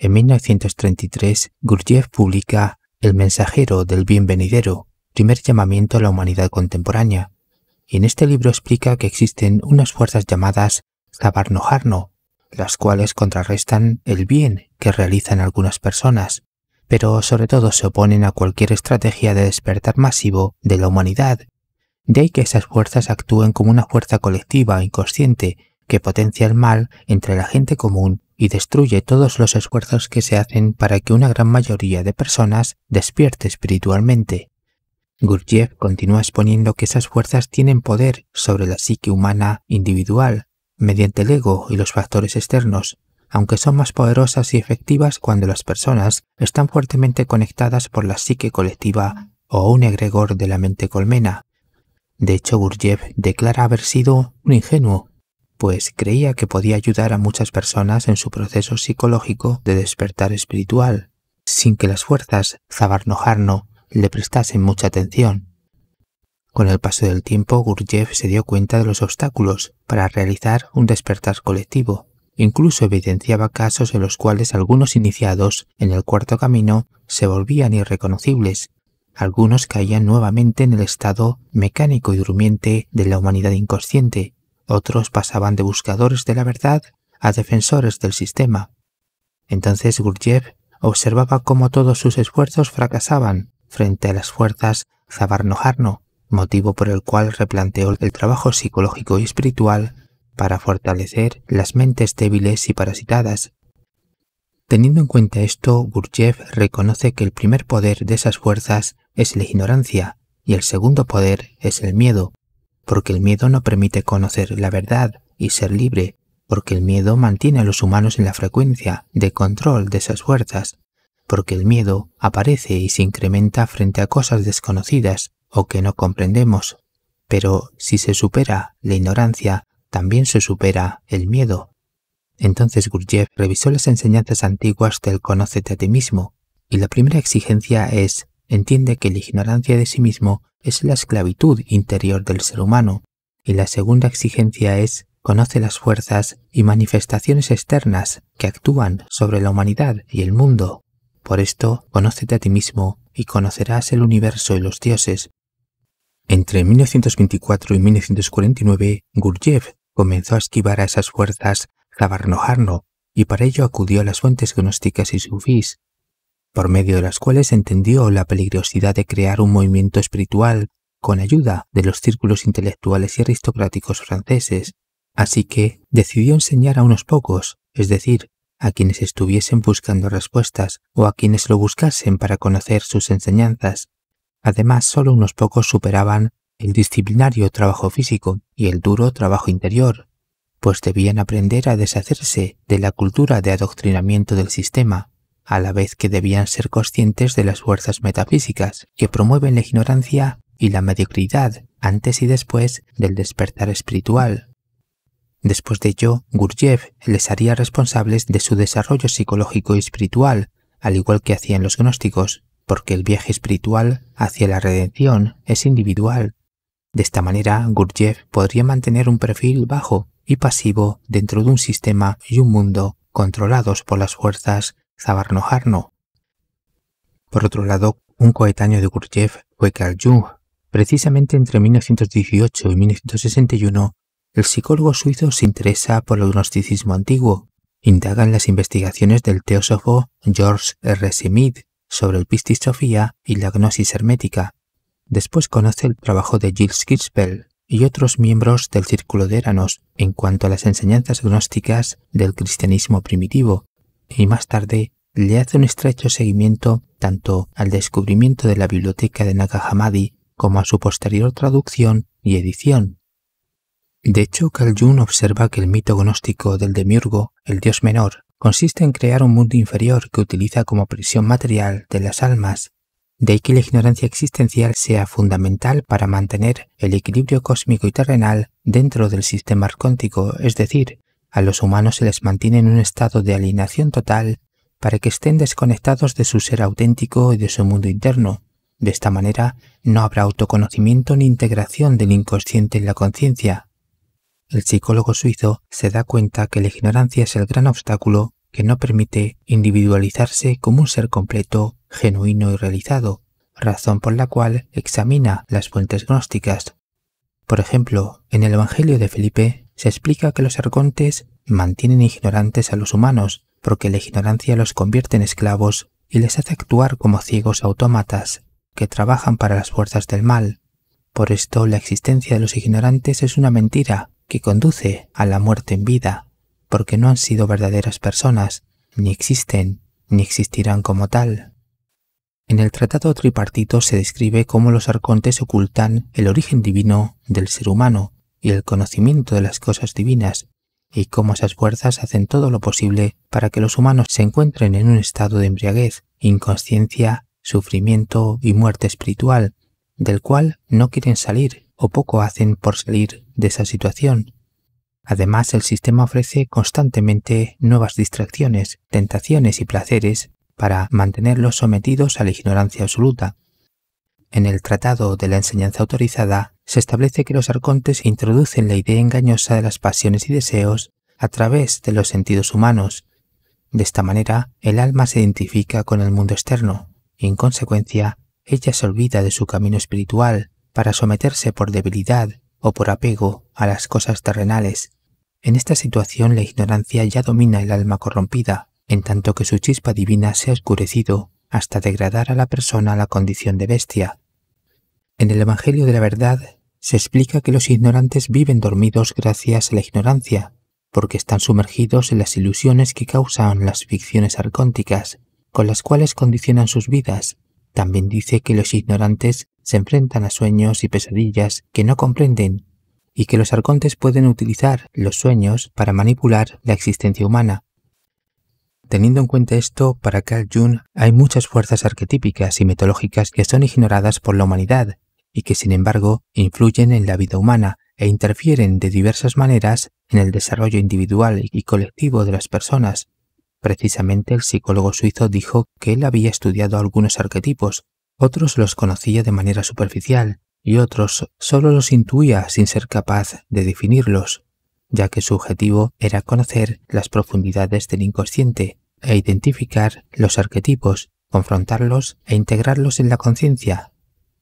En 1933, Gurdjieff publica El mensajero del bienvenidero, primer llamamiento a la humanidad contemporánea, y en este libro explica que existen unas fuerzas llamadas Sabarno-Jarno, las cuales contrarrestan el bien que realizan algunas personas, pero sobre todo se oponen a cualquier estrategia de despertar masivo de la humanidad. De ahí que esas fuerzas actúen como una fuerza colectiva inconsciente que potencia el mal entre la gente común y destruye todos los esfuerzos que se hacen para que una gran mayoría de personas despierte espiritualmente. Gurdjieff continúa exponiendo que esas fuerzas tienen poder sobre la psique humana individual, mediante el ego y los factores externos, aunque son más poderosas y efectivas cuando las personas están fuertemente conectadas por la psique colectiva o un egregor de la mente colmena. De hecho, Gurdjieff declara haber sido un ingenuo pues creía que podía ayudar a muchas personas en su proceso psicológico de despertar espiritual, sin que las fuerzas Zabarnojarno le prestasen mucha atención. Con el paso del tiempo, Gurdjieff se dio cuenta de los obstáculos para realizar un despertar colectivo. Incluso evidenciaba casos en los cuales algunos iniciados en el cuarto camino se volvían irreconocibles. Algunos caían nuevamente en el estado mecánico y durmiente de la humanidad inconsciente, otros pasaban de buscadores de la verdad a defensores del sistema. Entonces Gurdjieff observaba cómo todos sus esfuerzos fracasaban frente a las fuerzas Zabarno-Jarno, motivo por el cual replanteó el trabajo psicológico y espiritual para fortalecer las mentes débiles y parasitadas. Teniendo en cuenta esto, Gurdjieff reconoce que el primer poder de esas fuerzas es la ignorancia y el segundo poder es el miedo porque el miedo no permite conocer la verdad y ser libre, porque el miedo mantiene a los humanos en la frecuencia de control de esas fuerzas, porque el miedo aparece y se incrementa frente a cosas desconocidas o que no comprendemos. Pero si se supera la ignorancia, también se supera el miedo. Entonces Gurdjieff revisó las enseñanzas antiguas del conócete a ti mismo, y la primera exigencia es entiende que la ignorancia de sí mismo es la esclavitud interior del ser humano, y la segunda exigencia es conoce las fuerzas y manifestaciones externas que actúan sobre la humanidad y el mundo. Por esto, conócete a ti mismo y conocerás el universo y los dioses. Entre 1924 y 1949, Gurjev comenzó a esquivar a esas fuerzas Zabarnojarno y para ello acudió a las fuentes gnósticas y sufís, por medio de las cuales entendió la peligrosidad de crear un movimiento espiritual con ayuda de los círculos intelectuales y aristocráticos franceses, así que decidió enseñar a unos pocos, es decir, a quienes estuviesen buscando respuestas o a quienes lo buscasen para conocer sus enseñanzas. Además, solo unos pocos superaban el disciplinario trabajo físico y el duro trabajo interior, pues debían aprender a deshacerse de la cultura de adoctrinamiento del sistema a la vez que debían ser conscientes de las fuerzas metafísicas que promueven la ignorancia y la mediocridad antes y después del despertar espiritual. Después de ello, Gurdjieff les haría responsables de su desarrollo psicológico y espiritual, al igual que hacían los gnósticos, porque el viaje espiritual hacia la redención es individual. De esta manera, Gurdjieff podría mantener un perfil bajo y pasivo dentro de un sistema y un mundo controlados por las fuerzas Zabarno Por otro lado, un coetáneo de Gurdjieff fue Carl Jung. Precisamente entre 1918 y 1961, el psicólogo suizo se interesa por el gnosticismo antiguo. Indaga en las investigaciones del teósofo George R. Smith sobre el Pistis y la gnosis hermética. Después conoce el trabajo de Gilles Kirchberg y otros miembros del Círculo de Eranos en cuanto a las enseñanzas gnósticas del cristianismo primitivo y más tarde le hace un estrecho seguimiento tanto al descubrimiento de la biblioteca de Nagahamadi como a su posterior traducción y edición. De hecho, Carl observa que el mito gnóstico del demiurgo, el dios menor, consiste en crear un mundo inferior que utiliza como prisión material de las almas, de ahí que la ignorancia existencial sea fundamental para mantener el equilibrio cósmico y terrenal dentro del sistema arcóntico, es decir, a los humanos se les mantiene en un estado de alienación total para que estén desconectados de su ser auténtico y de su mundo interno. De esta manera no habrá autoconocimiento ni integración del inconsciente en la conciencia. El psicólogo suizo se da cuenta que la ignorancia es el gran obstáculo que no permite individualizarse como un ser completo, genuino y realizado, razón por la cual examina las fuentes gnósticas. Por ejemplo, en el Evangelio de Felipe se explica que los arcontes mantienen ignorantes a los humanos porque la ignorancia los convierte en esclavos y les hace actuar como ciegos autómatas que trabajan para las fuerzas del mal. Por esto la existencia de los ignorantes es una mentira que conduce a la muerte en vida, porque no han sido verdaderas personas, ni existen, ni existirán como tal. En el tratado tripartito se describe cómo los arcontes ocultan el origen divino del ser humano y el conocimiento de las cosas divinas y cómo esas fuerzas hacen todo lo posible para que los humanos se encuentren en un estado de embriaguez, inconsciencia, sufrimiento y muerte espiritual, del cual no quieren salir o poco hacen por salir de esa situación. Además, el sistema ofrece constantemente nuevas distracciones, tentaciones y placeres para mantenerlos sometidos a la ignorancia absoluta, en el Tratado de la Enseñanza Autorizada se establece que los arcontes introducen la idea engañosa de las pasiones y deseos a través de los sentidos humanos. De esta manera, el alma se identifica con el mundo externo y, en consecuencia, ella se olvida de su camino espiritual para someterse por debilidad o por apego a las cosas terrenales. En esta situación la ignorancia ya domina el alma corrompida, en tanto que su chispa divina se ha oscurecido hasta degradar a la persona a la condición de bestia. En el Evangelio de la Verdad se explica que los ignorantes viven dormidos gracias a la ignorancia, porque están sumergidos en las ilusiones que causan las ficciones arcónticas, con las cuales condicionan sus vidas. También dice que los ignorantes se enfrentan a sueños y pesadillas que no comprenden, y que los arcontes pueden utilizar los sueños para manipular la existencia humana, Teniendo en cuenta esto, para Carl Jung hay muchas fuerzas arquetípicas y mitológicas que son ignoradas por la humanidad y que sin embargo influyen en la vida humana e interfieren de diversas maneras en el desarrollo individual y colectivo de las personas. Precisamente el psicólogo suizo dijo que él había estudiado algunos arquetipos, otros los conocía de manera superficial y otros solo los intuía sin ser capaz de definirlos ya que su objetivo era conocer las profundidades del inconsciente e identificar los arquetipos, confrontarlos e integrarlos en la conciencia.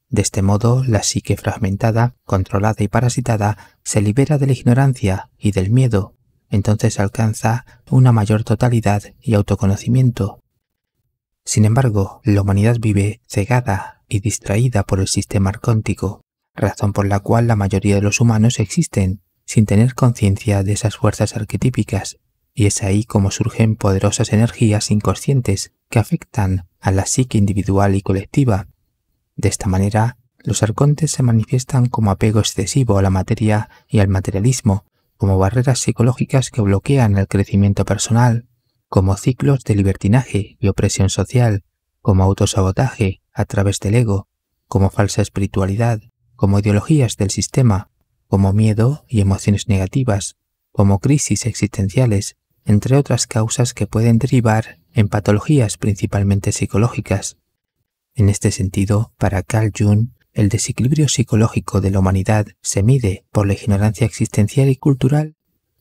De este modo, la psique fragmentada, controlada y parasitada se libera de la ignorancia y del miedo, entonces alcanza una mayor totalidad y autoconocimiento. Sin embargo, la humanidad vive cegada y distraída por el sistema arcóntico, razón por la cual la mayoría de los humanos existen sin tener conciencia de esas fuerzas arquetípicas, y es ahí como surgen poderosas energías inconscientes que afectan a la psique individual y colectiva. De esta manera, los arcontes se manifiestan como apego excesivo a la materia y al materialismo, como barreras psicológicas que bloquean el crecimiento personal, como ciclos de libertinaje y opresión social, como autosabotaje a través del ego, como falsa espiritualidad, como ideologías del sistema, como miedo y emociones negativas, como crisis existenciales, entre otras causas que pueden derivar en patologías principalmente psicológicas. En este sentido, para Carl Jung, el desequilibrio psicológico de la humanidad se mide por la ignorancia existencial y cultural.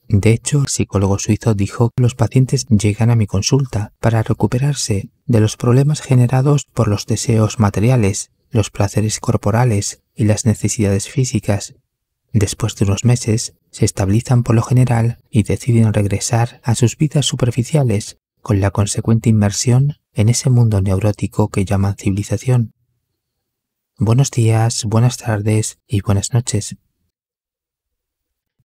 De hecho, el psicólogo suizo dijo que los pacientes llegan a mi consulta para recuperarse de los problemas generados por los deseos materiales, los placeres corporales y las necesidades físicas, Después de unos meses, se estabilizan por lo general y deciden regresar a sus vidas superficiales con la consecuente inmersión en ese mundo neurótico que llaman civilización. Buenos días, buenas tardes y buenas noches.